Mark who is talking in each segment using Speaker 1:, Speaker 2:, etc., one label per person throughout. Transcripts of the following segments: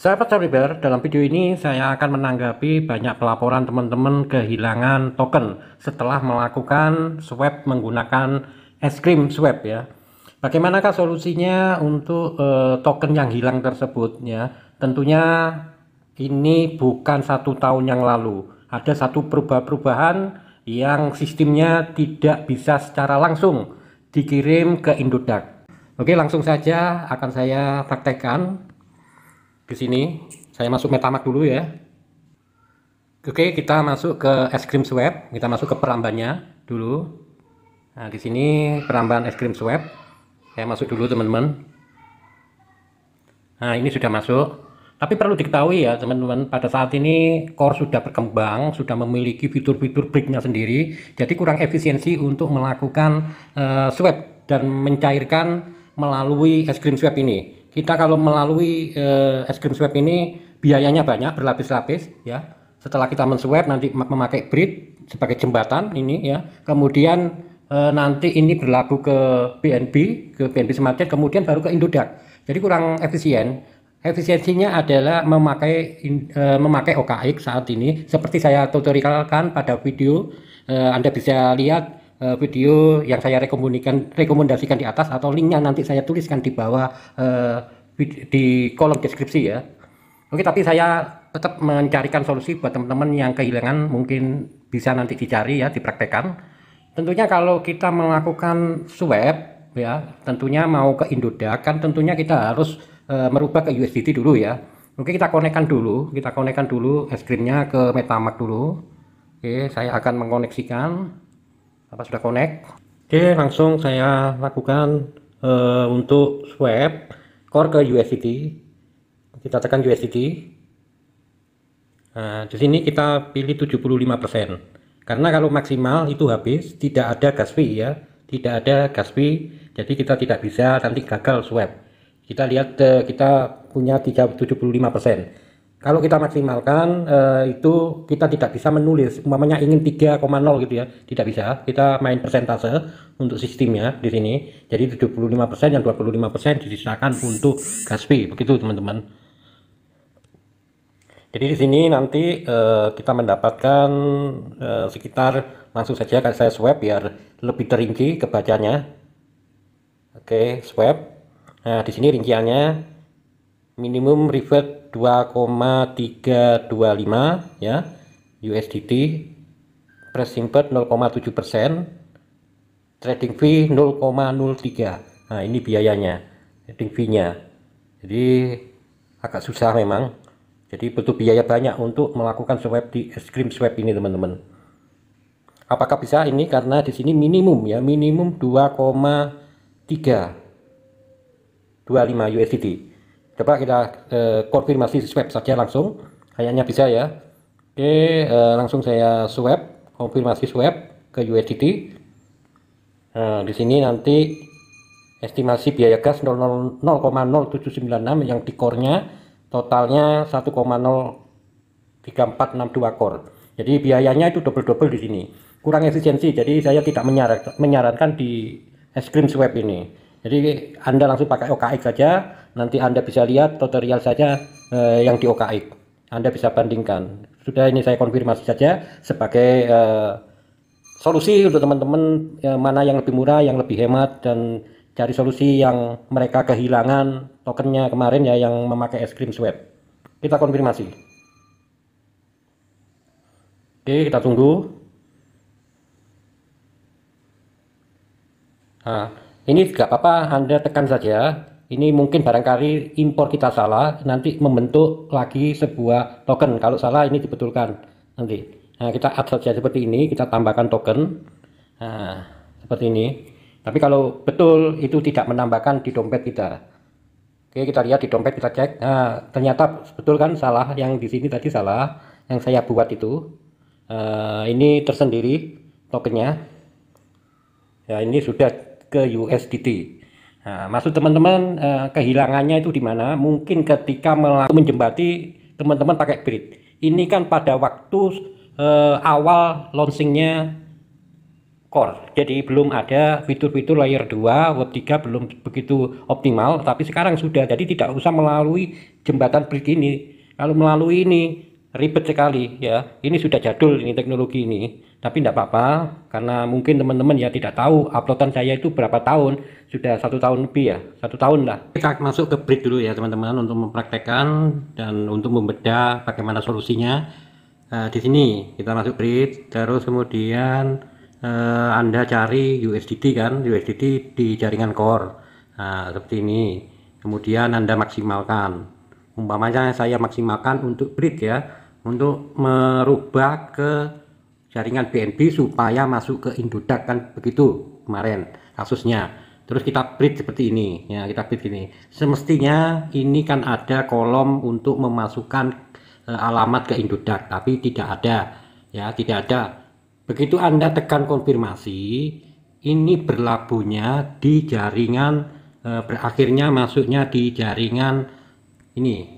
Speaker 1: Saya Sahabat Sabriber, dalam video ini saya akan menanggapi banyak pelaporan teman-teman kehilangan token setelah melakukan swab menggunakan es krim swab ya. Bagaimanakah solusinya untuk uh, token yang hilang tersebut ya? Tentunya ini bukan satu tahun yang lalu. Ada satu perubahan-perubahan yang sistemnya tidak bisa secara langsung dikirim ke Indodax. Oke, langsung saja akan saya praktekkan ke sini. Saya masuk metamak dulu ya. Oke, kita masuk ke es krim swab. Kita masuk ke perambannya dulu. Nah, di sini peramban es krim swab. Saya masuk dulu, teman-teman. Nah, ini sudah masuk. Tapi perlu diketahui ya teman-teman, pada saat ini core sudah berkembang, sudah memiliki fitur-fitur breaknya sendiri, jadi kurang efisiensi untuk melakukan uh, eh, swab dan mencairkan melalui es krim swab ini kita kalau melalui uh, es krim swab ini biayanya banyak berlapis-lapis ya setelah kita menswab nanti memakai bridge sebagai jembatan ini ya kemudian eh, nanti ini berlaku ke BNB ke BNB Chain, kemudian baru ke Indodax jadi kurang efisien efisiensinya adalah memakai eh, memakai OKX saat ini seperti saya tutorialkan pada video eh, Anda bisa lihat Eh, video yang saya rekomendasikan rekomendasikan di atas atau linknya nanti saya tuliskan di bawah uh, di kolom deskripsi ya. Oke, tapi saya tetap mencarikan solusi buat teman-teman yang kehilangan mungkin bisa nanti dicari ya, dipraktekkan. Tentunya kalau kita melakukan swab ya, tentunya mau ke Indodax kan tentunya kita harus uh, merubah ke USDT dulu ya. Oke, kita konekkan dulu, kita konekkan dulu es krimnya ke metamark dulu. Oke, saya akan mengkoneksikan apa sudah connect oke langsung saya lakukan uh, untuk swap core ke USDT kita tekan USDT nah di sini kita pilih 75% karena kalau maksimal itu habis tidak ada gas fee ya tidak ada gas fee jadi kita tidak bisa nanti gagal swap kita lihat eh, kita punya persen kalau kita maksimalkan eh, itu kita tidak bisa menulis umpamanya ingin 3,0 gitu ya, tidak bisa. Kita main persentase untuk sistemnya di sini. Jadi 75% yang 25% disisakan untuk gas fee. Begitu teman-teman. Jadi di sini nanti eh, kita mendapatkan eh, sekitar langsung saja kan saya swab biar lebih terinci kebacanya. Oke, swab. Nah, di sini rinciannya minimum revert 2,325 ya USDT presimpet 0,7 persen trading fee 0,03 nah ini biayanya trading fee nya jadi agak susah memang jadi butuh biaya banyak untuk melakukan swap di eh, screen swap ini teman-teman apakah bisa ini karena di sini minimum ya minimum 2,3 25 USDT coba kita uh, konfirmasi swab saja langsung kayaknya bisa ya oke uh, langsung saya swab konfirmasi swab ke USDT uh, nah, di sini nanti estimasi biaya gas 0,0796 yang di core-nya totalnya 1,03462 core jadi biayanya itu double-double di sini kurang efisiensi jadi saya tidak menyarankan, menyarankan di es krim swab ini jadi Anda langsung pakai OKX saja, nanti Anda bisa lihat tutorial saja eh, yang di OKX. Anda bisa bandingkan. Sudah ini saya konfirmasi saja sebagai eh, solusi untuk teman-teman eh, mana yang lebih murah, yang lebih hemat dan cari solusi yang mereka kehilangan tokennya kemarin ya yang memakai es krim swab. Kita konfirmasi. Oke, kita tunggu. Nah, ini tidak apa-apa Anda tekan saja ini mungkin barangkali impor kita salah nanti membentuk lagi sebuah token kalau salah ini dibetulkan nanti nah, kita add saja seperti ini kita tambahkan token nah, seperti ini tapi kalau betul itu tidak menambahkan di dompet kita oke kita lihat di dompet kita cek nah, ternyata betul kan salah yang di sini tadi salah yang saya buat itu uh, ini tersendiri tokennya ya ini sudah ke USDT. Nah, maksud teman-teman eh, kehilangannya itu di mana? Mungkin ketika melakukan menjembati teman-teman pakai grid. Ini kan pada waktu eh, awal launchingnya core. Jadi belum ada fitur-fitur layer 2, web 3 belum begitu optimal, tapi sekarang sudah. Jadi tidak usah melalui jembatan bridge ini. Kalau melalui ini ribet sekali ya. Ini sudah jadul ini teknologi ini, tapi tidak apa-apa karena mungkin teman-teman ya tidak tahu uploadan saya itu berapa tahun, sudah satu tahun lebih ya, satu tahun lah. Kita masuk ke break dulu ya teman-teman untuk mempraktekkan dan untuk membedah bagaimana solusinya. Uh, di sini kita masuk break, terus kemudian uh, Anda cari USDT kan, USDT di jaringan core, nah, seperti ini. Kemudian Anda maksimalkan. Umpamanya saya maksimalkan untuk bridge ya untuk merubah ke jaringan BNB supaya masuk ke Indodax kan begitu kemarin kasusnya terus kita print seperti ini ya kita print ini semestinya ini kan ada kolom untuk memasukkan eh, alamat ke Indodax tapi tidak ada ya tidak ada begitu Anda tekan konfirmasi ini berlabuhnya di jaringan e, berakhirnya masuknya di jaringan ini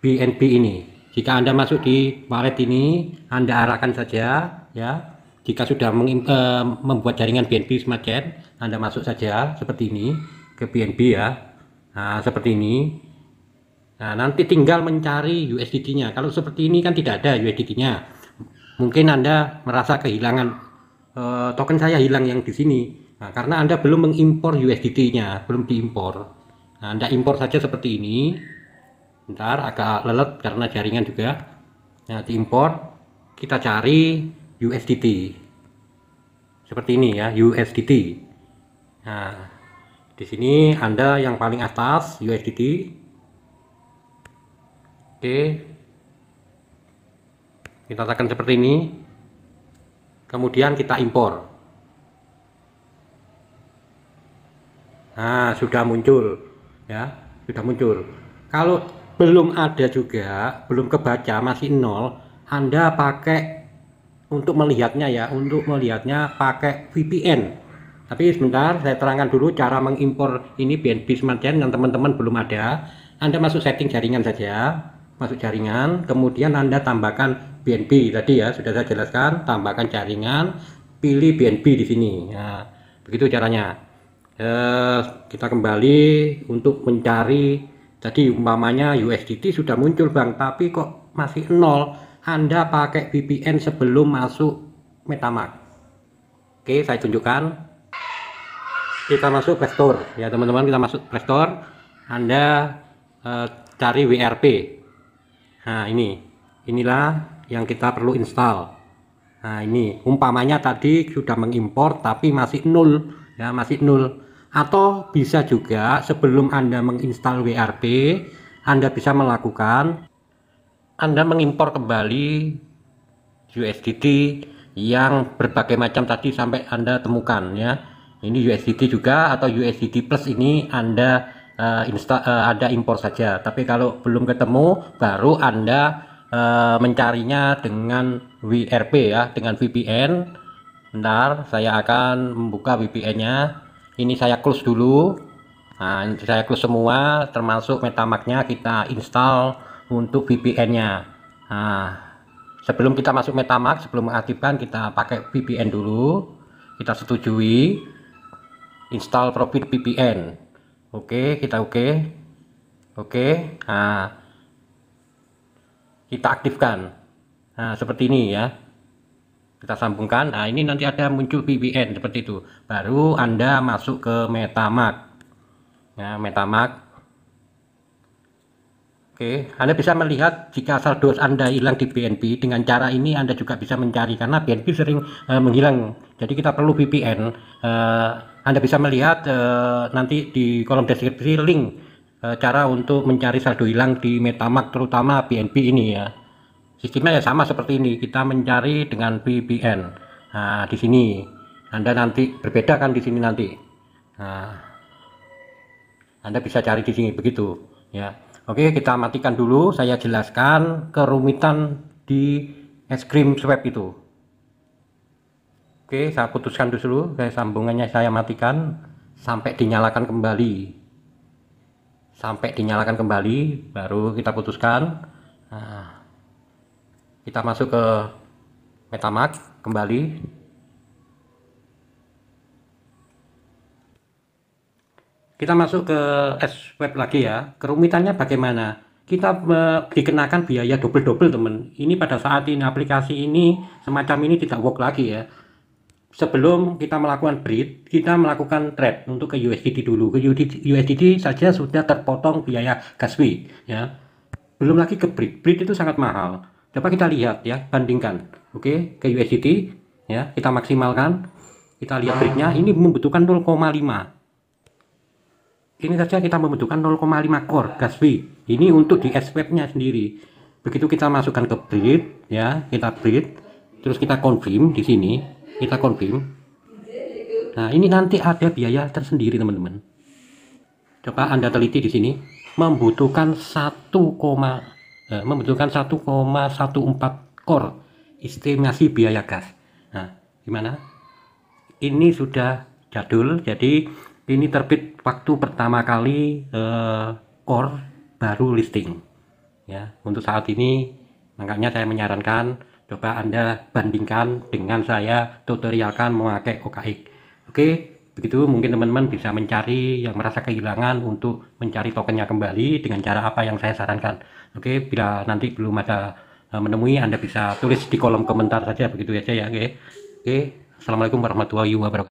Speaker 1: BNB ini jika Anda masuk di wallet ini, Anda arahkan saja ya. Jika sudah meng, e, eh, membuat jaringan BNB Smart Chain, Anda masuk saja seperti ini ke BNB ya. Nah, seperti ini. Nah, nanti tinggal mencari USDT-nya. Kalau seperti ini kan tidak ada USDT-nya. Mungkin Anda merasa kehilangan e, token saya hilang yang di sini. Nah, karena Anda belum mengimpor USDT-nya, belum diimpor. Nah, Anda impor saja seperti ini bentar agak lelet karena jaringan juga nah diimpor kita cari USDT seperti ini ya USDT nah di sini anda yang paling atas USDT oke kita tekan seperti ini kemudian kita impor nah sudah muncul ya sudah muncul kalau belum ada juga, belum kebaca, masih nol, Anda pakai untuk melihatnya ya, untuk melihatnya pakai VPN. Tapi sebentar, saya terangkan dulu cara mengimpor ini BNB Smart Chain yang teman-teman belum ada. Anda masuk setting jaringan saja, masuk jaringan, kemudian Anda tambahkan BNB tadi ya, sudah saya jelaskan, tambahkan jaringan, pilih BNB di sini. Nah, begitu caranya. Eh, kita kembali untuk mencari jadi umpamanya USDT sudah muncul Bang, tapi kok masih nol. Anda pakai VPN sebelum masuk MetaMask. Oke, saya tunjukkan. Kita masuk Play ya, teman-teman, kita masuk Play Anda e, cari WRP. Nah, ini. Inilah yang kita perlu install. Nah, ini umpamanya tadi sudah mengimpor tapi masih nol ya, masih nol atau bisa juga sebelum Anda menginstal WRP, Anda bisa melakukan Anda mengimpor kembali USDT yang berbagai macam tadi sampai Anda temukan ya. Ini USDT juga atau USDT Plus ini Anda uh, insta, uh, ada impor saja. Tapi kalau belum ketemu baru Anda uh, mencarinya dengan WRP ya, dengan VPN. Bentar, saya akan membuka VPN-nya ini saya close dulu nah saya close semua termasuk metamasknya kita install untuk VPN nya nah sebelum kita masuk metamask sebelum mengaktifkan kita pakai VPN dulu kita setujui install profit VPN oke kita oke oke nah kita aktifkan nah seperti ini ya kita sambungkan nah ini nanti ada muncul VPN seperti itu baru anda masuk ke metamark nah ya, metamask Oke, Anda bisa melihat jika saldo Anda hilang di BNB dengan cara ini Anda juga bisa mencari karena BNB sering uh, menghilang. Jadi kita perlu VPN. Uh, eh, anda bisa melihat uh, nanti di kolom deskripsi link uh, cara untuk mencari saldo hilang di metamark terutama BNB ini ya sistemnya ya sama seperti ini kita mencari dengan VPN nah, di sini anda nanti berbeda kan di sini nanti nah, anda bisa cari di sini begitu ya Oke kita matikan dulu saya jelaskan kerumitan di es krim swab itu Oke saya putuskan dulu saya sambungannya saya matikan sampai dinyalakan kembali sampai dinyalakan kembali baru kita putuskan nah, kita masuk ke metamask kembali kita masuk ke S-Web lagi ya kerumitannya bagaimana kita eh, dikenakan biaya double-double temen. ini pada saat ini aplikasi ini semacam ini tidak work lagi ya sebelum kita melakukan breed kita melakukan trade untuk ke USDT dulu ke USDT, USDT saja sudah terpotong biaya gas fee ya belum lagi ke breed breed itu sangat mahal Coba kita lihat ya, bandingkan. Oke, ke USDT ya, kita maksimalkan. Kita lihat breaknya ini membutuhkan 0,5. Ini saja kita membutuhkan 0,5 core gas fee. Ini untuk di SWAP-nya sendiri. Begitu kita masukkan ke breed ya, kita breed terus kita confirm di sini, kita confirm. Nah, ini nanti ada biaya tersendiri, teman-teman. Coba Anda teliti di sini, membutuhkan 1, eh, membutuhkan 1,14 kor estimasi biaya gas nah gimana ini sudah jadul jadi ini terbit waktu pertama kali eh, core baru listing ya untuk saat ini makanya saya menyarankan coba anda bandingkan dengan saya tutorialkan memakai OKX oke Begitu mungkin teman-teman bisa mencari yang merasa kehilangan untuk mencari tokennya kembali dengan cara apa yang saya sarankan. Oke, bila nanti belum ada e, menemui Anda bisa tulis di kolom komentar saja begitu aja ya, ya. Oke. Oke, Assalamualaikum warahmatullahi wabarakatuh.